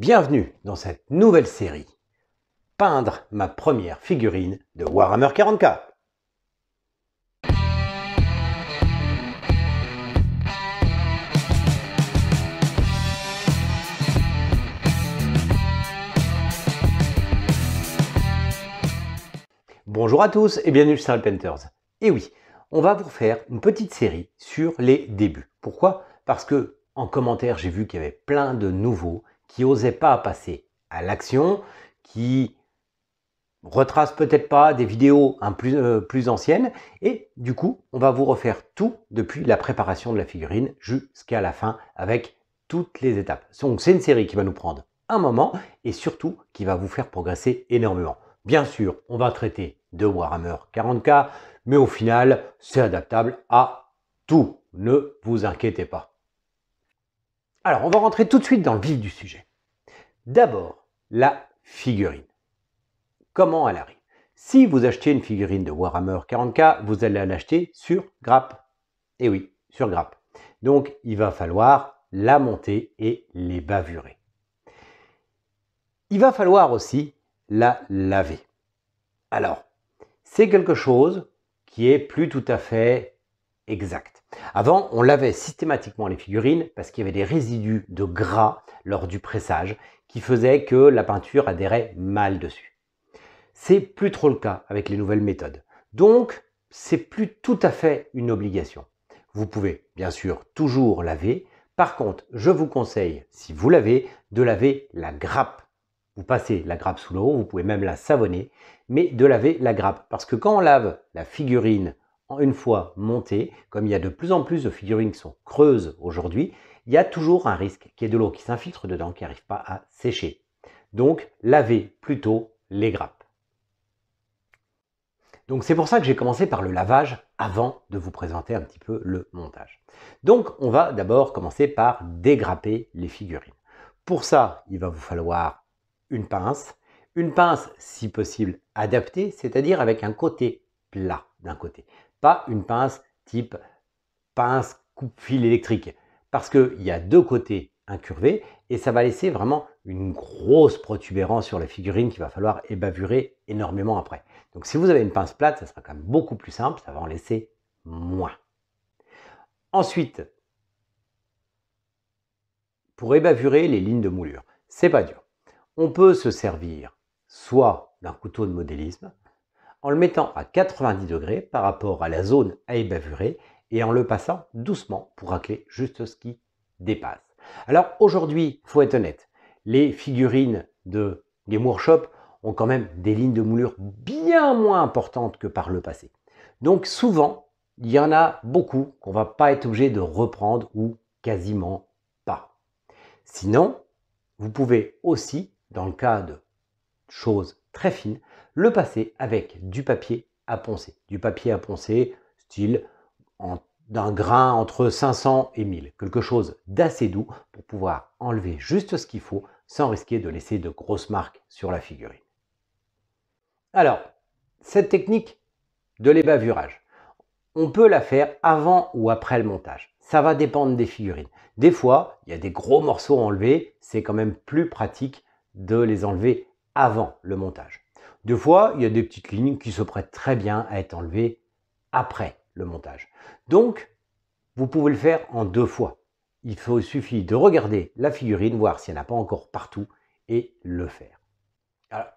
Bienvenue dans cette nouvelle série. Peindre ma première figurine de Warhammer 40K. Bonjour à tous et bienvenue chez Painters. Et oui, on va vous faire une petite série sur les débuts. Pourquoi Parce que en commentaire, j'ai vu qu'il y avait plein de nouveaux qui n'osait pas passer à l'action, qui retrace peut-être pas des vidéos plus, euh, plus anciennes. Et du coup, on va vous refaire tout depuis la préparation de la figurine jusqu'à la fin avec toutes les étapes. Donc c'est une série qui va nous prendre un moment et surtout qui va vous faire progresser énormément. Bien sûr, on va traiter de Warhammer 40K, mais au final, c'est adaptable à tout. Ne vous inquiétez pas. Alors, on va rentrer tout de suite dans le vif du sujet. D'abord, la figurine. Comment elle arrive Si vous achetez une figurine de Warhammer 40K, vous allez l'acheter sur grappe. Et eh oui, sur grappe. Donc, il va falloir la monter et les bavurer. Il va falloir aussi la laver. Alors, c'est quelque chose qui est plus tout à fait exact. Avant, on lavait systématiquement les figurines parce qu'il y avait des résidus de gras lors du pressage qui faisaient que la peinture adhérait mal dessus. C'est plus trop le cas avec les nouvelles méthodes. Donc, c'est plus tout à fait une obligation. Vous pouvez bien sûr toujours laver. Par contre, je vous conseille, si vous lavez, de laver la grappe. Vous passez la grappe sous l'eau, vous pouvez même la savonner, mais de laver la grappe. Parce que quand on lave la figurine une fois monté, comme il y a de plus en plus de figurines qui sont creuses aujourd'hui, il y a toujours un risque qu'il y ait de l'eau qui s'infiltre dedans, qui n'arrive pas à sécher. Donc, lavez plutôt les grappes. Donc, c'est pour ça que j'ai commencé par le lavage avant de vous présenter un petit peu le montage. Donc, on va d'abord commencer par dégrapper les figurines. Pour ça, il va vous falloir une pince, une pince si possible adaptée, c'est-à-dire avec un côté plat d'un côté pas une pince type pince coupe-fil électrique. Parce qu'il y a deux côtés incurvés et ça va laisser vraiment une grosse protubérance sur la figurine qu'il va falloir ébavurer énormément après. Donc si vous avez une pince plate, ça sera quand même beaucoup plus simple, ça va en laisser moins. Ensuite, pour ébavurer les lignes de moulure, c'est pas dur. On peut se servir soit d'un couteau de modélisme, en le mettant à 90 degrés par rapport à la zone à ébavurer et en le passant doucement pour racler juste ce qui dépasse. Alors aujourd'hui, faut être honnête, les figurines de Game Workshop ont quand même des lignes de moulure bien moins importantes que par le passé. Donc souvent, il y en a beaucoup qu'on va pas être obligé de reprendre ou quasiment pas. Sinon, vous pouvez aussi, dans le cas de choses très fines, le passer avec du papier à poncer. Du papier à poncer, style d'un grain entre 500 et 1000. Quelque chose d'assez doux pour pouvoir enlever juste ce qu'il faut sans risquer de laisser de grosses marques sur la figurine. Alors, cette technique de l'ébavurage, on peut la faire avant ou après le montage. Ça va dépendre des figurines. Des fois, il y a des gros morceaux à enlever, c'est quand même plus pratique de les enlever avant le montage. Deux fois, il y a des petites lignes qui se prêtent très bien à être enlevées après le montage. Donc, vous pouvez le faire en deux fois. Il faut, suffit de regarder la figurine, voir s'il n'y en a pas encore partout, et le faire.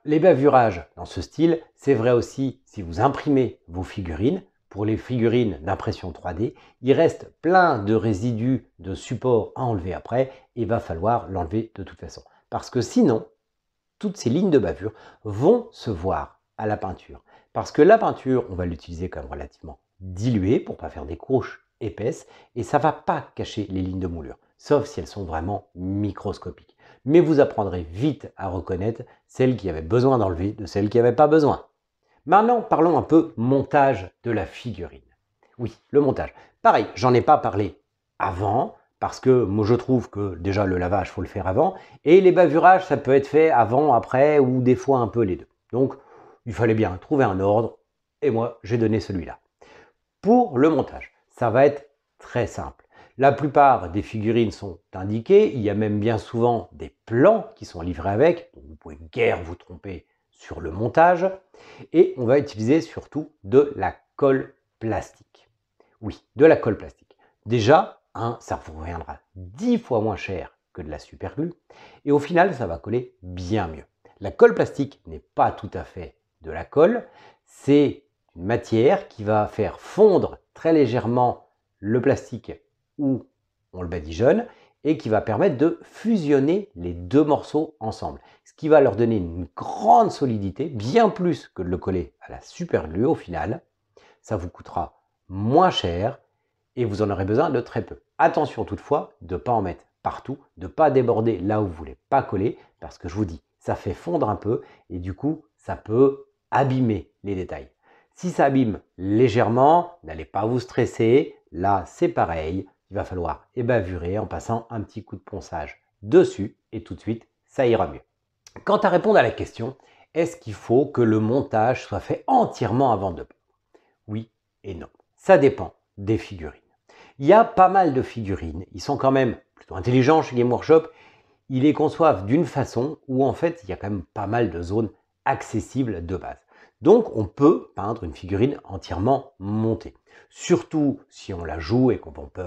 les bavurages dans ce style, c'est vrai aussi si vous imprimez vos figurines. Pour les figurines d'impression 3D, il reste plein de résidus de support à enlever après et il va falloir l'enlever de toute façon. Parce que sinon, toutes ces lignes de bavure vont se voir à la peinture. Parce que la peinture, on va l'utiliser comme relativement diluée pour pas faire des couches épaisses et ça va pas cacher les lignes de moulure, sauf si elles sont vraiment microscopiques. Mais vous apprendrez vite à reconnaître celles qui avaient besoin d'enlever de celles qui n'avaient pas besoin. Maintenant, parlons un peu montage de la figurine. Oui, le montage. Pareil, j'en ai pas parlé avant, parce que moi je trouve que déjà le lavage faut le faire avant et les bavurages ça peut être fait avant, après ou des fois un peu les deux. Donc il fallait bien trouver un ordre et moi j'ai donné celui-là. Pour le montage, ça va être très simple. La plupart des figurines sont indiquées, il y a même bien souvent des plans qui sont livrés avec, vous pouvez guère vous tromper sur le montage et on va utiliser surtout de la colle plastique. Oui, de la colle plastique. Déjà, ça vous reviendra 10 fois moins cher que de la superglue, et au final, ça va coller bien mieux. La colle plastique n'est pas tout à fait de la colle, c'est une matière qui va faire fondre très légèrement le plastique où on le badigeonne et qui va permettre de fusionner les deux morceaux ensemble, ce qui va leur donner une grande solidité, bien plus que de le coller à la superglue au final. Ça vous coûtera moins cher, et vous en aurez besoin de très peu. Attention toutefois de ne pas en mettre partout, de ne pas déborder là où vous ne voulez pas coller, parce que je vous dis, ça fait fondre un peu et du coup, ça peut abîmer les détails. Si ça abîme légèrement, n'allez pas vous stresser. Là, c'est pareil. Il va falloir ébavurer en passant un petit coup de ponçage dessus et tout de suite, ça ira mieux. Quant à répondre à la question, est-ce qu'il faut que le montage soit fait entièrement avant de Oui et non. Ça dépend des figurines. Il y a pas mal de figurines. Ils sont quand même plutôt intelligents chez Game Workshop. Ils les conçoivent d'une façon où en fait il y a quand même pas mal de zones accessibles de base. Donc on peut peindre une figurine entièrement montée. Surtout si on la joue et qu'on peut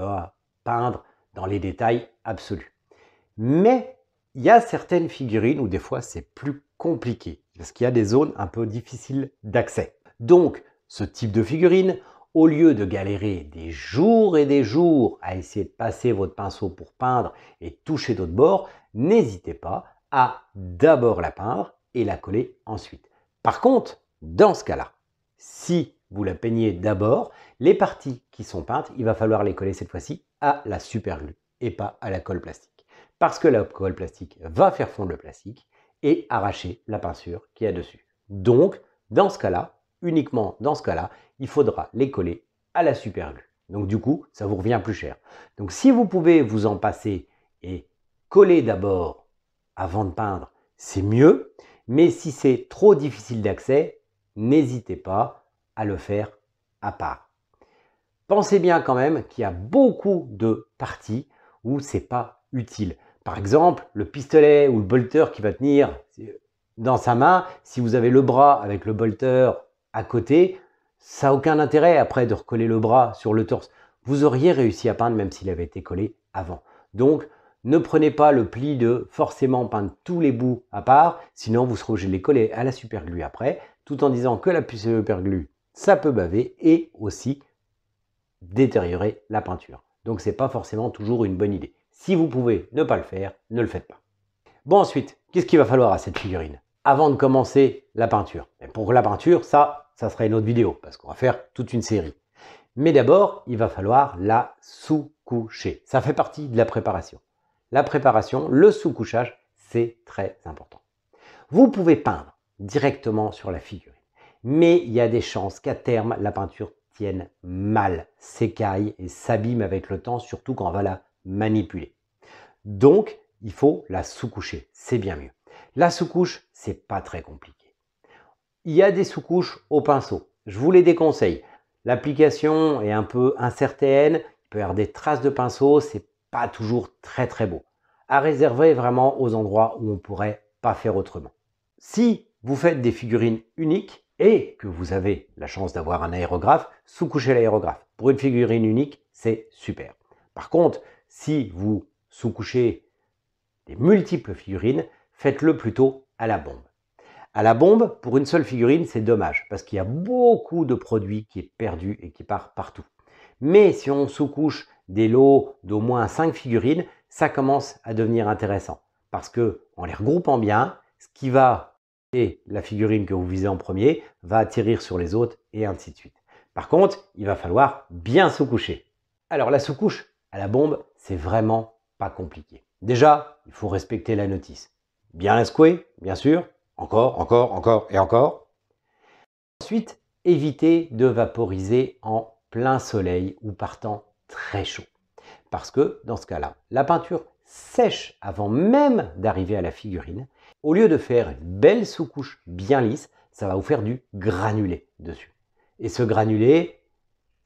peindre dans les détails absolus. Mais il y a certaines figurines où des fois c'est plus compliqué, parce qu'il y a des zones un peu difficiles d'accès. Donc ce type de figurine, au lieu de galérer des jours et des jours à essayer de passer votre pinceau pour peindre et toucher d'autres bords, n'hésitez pas à d'abord la peindre et la coller ensuite. Par contre, dans ce cas-là, si vous la peignez d'abord, les parties qui sont peintes, il va falloir les coller cette fois-ci à la superglue et pas à la colle plastique. Parce que la colle plastique va faire fondre le plastique et arracher la peinture qui y a dessus. Donc, dans ce cas-là, uniquement dans ce cas-là, il faudra les coller à la superglue. Donc du coup, ça vous revient plus cher. Donc si vous pouvez vous en passer et coller d'abord avant de peindre, c'est mieux. Mais si c'est trop difficile d'accès, n'hésitez pas à le faire à part. Pensez bien quand même qu'il y a beaucoup de parties où c'est pas utile. Par exemple, le pistolet ou le bolter qui va tenir dans sa main, si vous avez le bras avec le bolter à côté, ça n'a aucun intérêt après de recoller le bras sur le torse. Vous auriez réussi à peindre même s'il avait été collé avant. Donc, ne prenez pas le pli de forcément peindre tous les bouts à part, sinon vous serez obligé de les coller à la superglue après, tout en disant que la superglue, ça peut baver et aussi détériorer la peinture. Donc ce n'est pas forcément toujours une bonne idée. Si vous pouvez ne pas le faire, ne le faites pas. Bon ensuite, qu'est-ce qu'il va falloir à cette figurine Avant de commencer la peinture. pour la peinture, ça, ça sera une autre vidéo, parce qu'on va faire toute une série. Mais d'abord, il va falloir la sous-coucher. Ça fait partie de la préparation. La préparation, le sous-couchage, c'est très important. Vous pouvez peindre directement sur la figurine, mais il y a des chances qu'à terme, la peinture tienne mal, s'écaille et s'abîme avec le temps, surtout quand on va la manipuler. Donc, il faut la sous-coucher, c'est bien mieux. La sous-couche, c'est pas très compliqué. Il y a des sous-couches au pinceau. Je vous les déconseille. L'application est un peu incertaine. Il peut y avoir des traces de pinceau. C'est pas toujours très très beau. À réserver vraiment aux endroits où on pourrait pas faire autrement. Si vous faites des figurines uniques et que vous avez la chance d'avoir un aérographe, sous-couchez l'aérographe. Pour une figurine unique, c'est super. Par contre, si vous sous-couchez des multiples figurines, faites-le plutôt à la bombe à la bombe pour une seule figurine, c'est dommage parce qu'il y a beaucoup de produits qui est perdu et qui part partout. Mais si on sous-couche des lots d'au moins 5 figurines, ça commence à devenir intéressant parce que en les regroupant bien, ce qui va et la figurine que vous visez en premier va attirer sur les autres et ainsi de suite. Par contre, il va falloir bien sous-coucher. Alors la sous-couche à la bombe, c'est vraiment pas compliqué. Déjà, il faut respecter la notice. Bien la secouer, bien sûr, encore, encore, encore et encore. Ensuite, évitez de vaporiser en plein soleil ou partant très chaud. Parce que dans ce cas-là, la peinture sèche avant même d'arriver à la figurine. Au lieu de faire une belle sous-couche bien lisse, ça va vous faire du granulé dessus. Et ce granulé,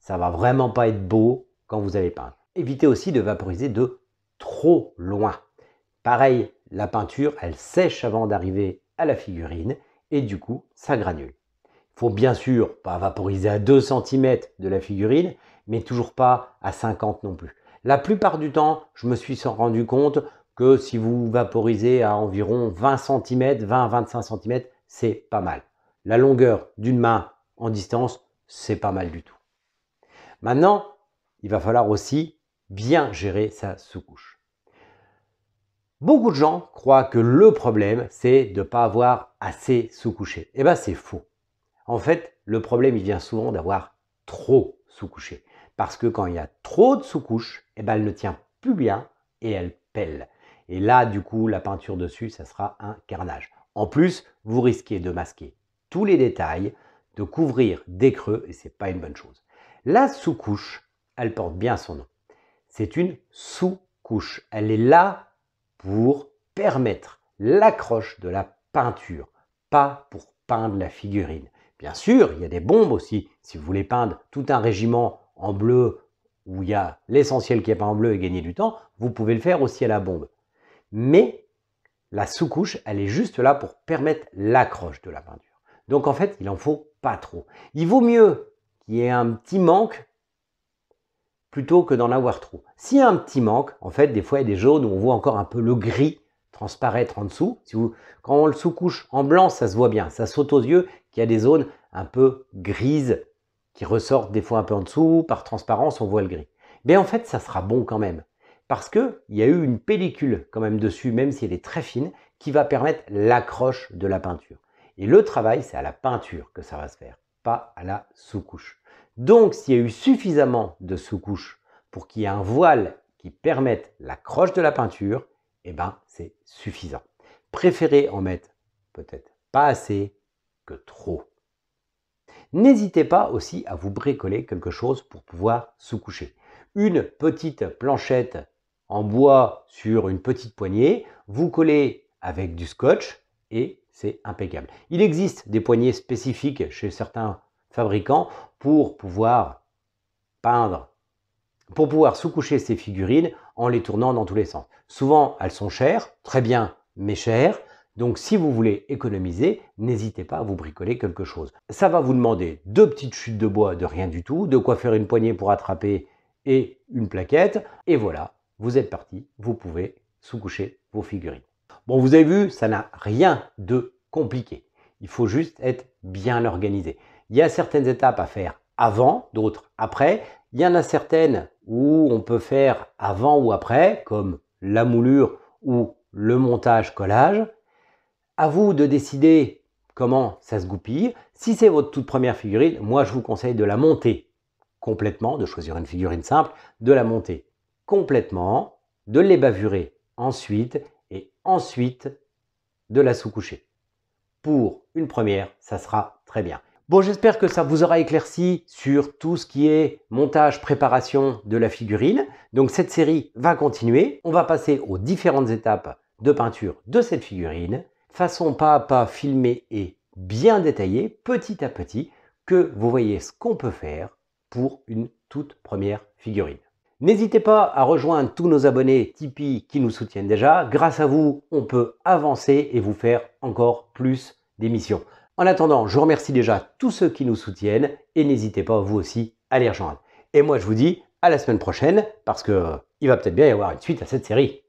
ça va vraiment pas être beau quand vous allez peindre. Évitez aussi de vaporiser de trop loin. Pareil, la peinture, elle sèche avant d'arriver la figurine et du coup ça granule. Il faut bien sûr pas vaporiser à 2 cm de la figurine, mais toujours pas à 50 non plus. La plupart du temps, je me suis rendu compte que si vous vaporisez à environ 20 cm, 20-25 cm, c'est pas mal. La longueur d'une main en distance, c'est pas mal du tout. Maintenant, il va falloir aussi bien gérer sa sous-couche. Beaucoup de gens croient que le problème, c'est de ne pas avoir assez sous-couché. Eh bien, c'est faux. En fait, le problème, il vient souvent d'avoir trop sous-couché. Parce que quand il y a trop de sous-couches, eh ben, elle ne tient plus bien et elle pèle. Et là, du coup, la peinture dessus, ça sera un carnage. En plus, vous risquez de masquer tous les détails, de couvrir des creux, et c'est pas une bonne chose. La sous-couche, elle porte bien son nom. C'est une sous-couche. Elle est là pour permettre l'accroche de la peinture, pas pour peindre la figurine. Bien sûr, il y a des bombes aussi. Si vous voulez peindre tout un régiment en bleu où il y a l'essentiel qui est peint en bleu et gagner du temps, vous pouvez le faire aussi à la bombe. Mais la sous-couche, elle est juste là pour permettre l'accroche de la peinture. Donc en fait, il en faut pas trop. Il vaut mieux qu'il y ait un petit manque plutôt que d'en avoir trop. S'il y a un petit manque, en fait, des fois, il y a des jaunes où on voit encore un peu le gris transparaître en dessous. Si quand on le sous-couche en blanc, ça se voit bien, ça saute aux yeux qu'il y a des zones un peu grises qui ressortent des fois un peu en dessous. Par transparence, on voit le gris. Mais en fait, ça sera bon quand même. Parce qu'il y a eu une pellicule quand même dessus, même si elle est très fine, qui va permettre l'accroche de la peinture. Et le travail, c'est à la peinture que ça va se faire, pas à la sous-couche. Donc, s'il y a eu suffisamment de sous-couches pour qu'il y ait un voile qui permette l'accroche de la peinture, eh ben, c'est suffisant. Préférez en mettre peut-être pas assez que trop. N'hésitez pas aussi à vous bricoler quelque chose pour pouvoir sous-coucher. Une petite planchette en bois sur une petite poignée, vous collez avec du scotch et c'est impeccable. Il existe des poignées spécifiques chez certains fabricants pour pouvoir peindre, pour pouvoir sous-coucher ces figurines en les tournant dans tous les sens. Souvent, elles sont chères, très bien, mais chères. Donc, si vous voulez économiser, n'hésitez pas à vous bricoler quelque chose. Ça va vous demander deux petites chutes de bois de rien du tout, de quoi faire une poignée pour attraper et une plaquette. Et voilà, vous êtes parti, vous pouvez sous-coucher vos figurines. Bon, vous avez vu, ça n'a rien de compliqué. Il faut juste être bien organisé. Il y a certaines étapes à faire avant, d'autres après. Il y en a certaines où on peut faire avant ou après, comme la moulure ou le montage collage. À vous de décider comment ça se goupille. Si c'est votre toute première figurine, moi je vous conseille de la monter complètement, de choisir une figurine simple, de la monter complètement, de l'ébavurer ensuite et ensuite de la sous-coucher. Pour une première, ça sera très bien. Bon, j'espère que ça vous aura éclairci sur tout ce qui est montage, préparation de la figurine. Donc cette série va continuer. On va passer aux différentes étapes de peinture de cette figurine, façon pas à pas filmée et bien détaillée, petit à petit, que vous voyez ce qu'on peut faire pour une toute première figurine. N'hésitez pas à rejoindre tous nos abonnés Tipeee qui nous soutiennent déjà. Grâce à vous, on peut avancer et vous faire encore plus d'émissions. En attendant, je remercie déjà tous ceux qui nous soutiennent et n'hésitez pas vous aussi à les rejoindre. Et moi je vous dis à la semaine prochaine parce qu'il euh, il va peut-être bien y avoir une suite à cette série.